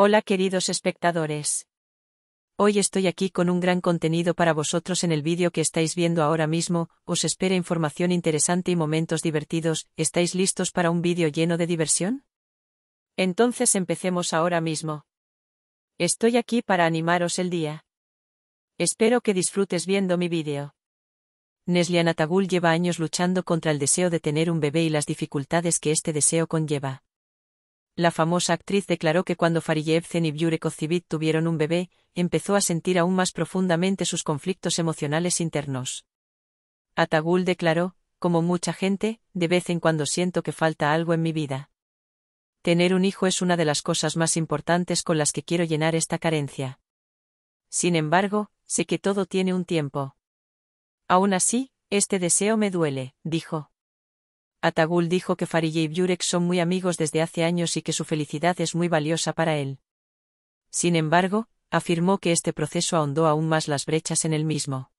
Hola queridos espectadores. Hoy estoy aquí con un gran contenido para vosotros en el vídeo que estáis viendo ahora mismo, os espera información interesante y momentos divertidos, ¿estáis listos para un vídeo lleno de diversión? Entonces empecemos ahora mismo. Estoy aquí para animaros el día. Espero que disfrutes viendo mi vídeo. Nesliana Tagul lleva años luchando contra el deseo de tener un bebé y las dificultades que este deseo conlleva. La famosa actriz declaró que cuando Fariyevzen y Yure tuvieron un bebé, empezó a sentir aún más profundamente sus conflictos emocionales internos. Atagul declaró, como mucha gente, de vez en cuando siento que falta algo en mi vida. Tener un hijo es una de las cosas más importantes con las que quiero llenar esta carencia. Sin embargo, sé que todo tiene un tiempo. Aún así, este deseo me duele, dijo. Atagul dijo que Farilla y Burek son muy amigos desde hace años y que su felicidad es muy valiosa para él. Sin embargo, afirmó que este proceso ahondó aún más las brechas en él mismo.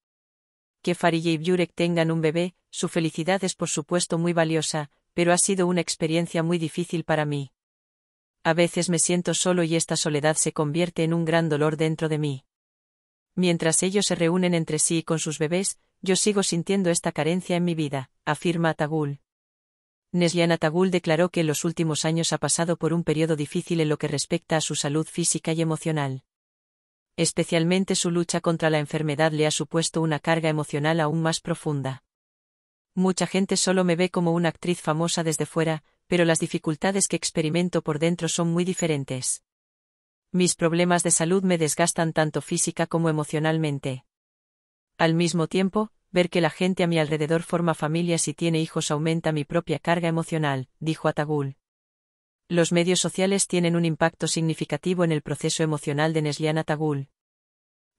Que Farilla y Burek tengan un bebé, su felicidad es por supuesto muy valiosa, pero ha sido una experiencia muy difícil para mí. A veces me siento solo y esta soledad se convierte en un gran dolor dentro de mí. Mientras ellos se reúnen entre sí y con sus bebés, yo sigo sintiendo esta carencia en mi vida, afirma Tagul. Nesliana Tagul declaró que en los últimos años ha pasado por un periodo difícil en lo que respecta a su salud física y emocional. Especialmente su lucha contra la enfermedad le ha supuesto una carga emocional aún más profunda. Mucha gente solo me ve como una actriz famosa desde fuera, pero las dificultades que experimento por dentro son muy diferentes. Mis problemas de salud me desgastan tanto física como emocionalmente. Al mismo tiempo, Ver que la gente a mi alrededor forma familia si tiene hijos aumenta mi propia carga emocional, dijo Atagul. Los medios sociales tienen un impacto significativo en el proceso emocional de Neslian Atagul.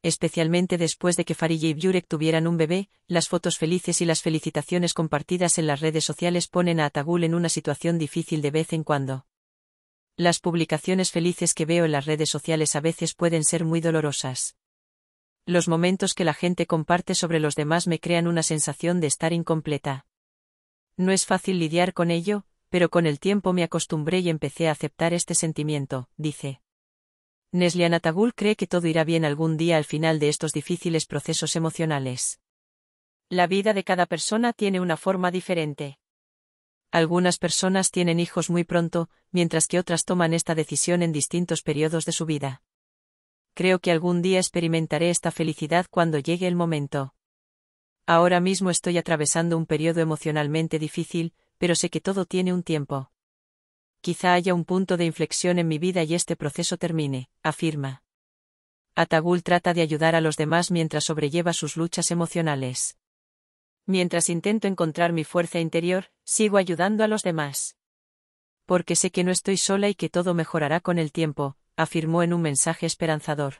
Especialmente después de que Farilla y Burek tuvieran un bebé, las fotos felices y las felicitaciones compartidas en las redes sociales ponen a Atagul en una situación difícil de vez en cuando. Las publicaciones felices que veo en las redes sociales a veces pueden ser muy dolorosas los momentos que la gente comparte sobre los demás me crean una sensación de estar incompleta. No es fácil lidiar con ello, pero con el tiempo me acostumbré y empecé a aceptar este sentimiento, dice. Neslianatagul cree que todo irá bien algún día al final de estos difíciles procesos emocionales. La vida de cada persona tiene una forma diferente. Algunas personas tienen hijos muy pronto, mientras que otras toman esta decisión en distintos periodos de su vida creo que algún día experimentaré esta felicidad cuando llegue el momento. Ahora mismo estoy atravesando un periodo emocionalmente difícil, pero sé que todo tiene un tiempo. Quizá haya un punto de inflexión en mi vida y este proceso termine, afirma. Atagul trata de ayudar a los demás mientras sobrelleva sus luchas emocionales. Mientras intento encontrar mi fuerza interior, sigo ayudando a los demás. Porque sé que no estoy sola y que todo mejorará con el tiempo, afirmó en un mensaje esperanzador.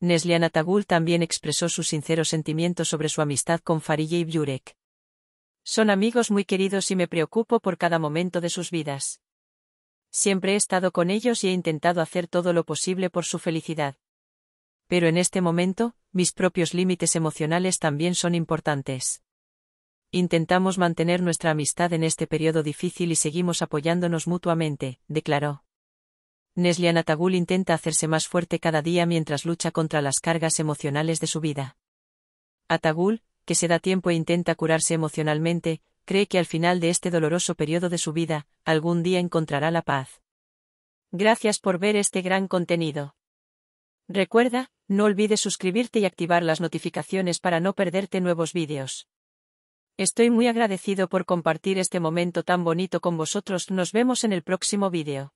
Nesliana Tagul también expresó su sincero sentimiento sobre su amistad con Farilla y Biurek. Son amigos muy queridos y me preocupo por cada momento de sus vidas. Siempre he estado con ellos y he intentado hacer todo lo posible por su felicidad. Pero en este momento, mis propios límites emocionales también son importantes. Intentamos mantener nuestra amistad en este periodo difícil y seguimos apoyándonos mutuamente, declaró. Neslian Atagul intenta hacerse más fuerte cada día mientras lucha contra las cargas emocionales de su vida. Atagul, que se da tiempo e intenta curarse emocionalmente, cree que al final de este doloroso periodo de su vida, algún día encontrará la paz. Gracias por ver este gran contenido. Recuerda, no olvides suscribirte y activar las notificaciones para no perderte nuevos vídeos. Estoy muy agradecido por compartir este momento tan bonito con vosotros. Nos vemos en el próximo vídeo.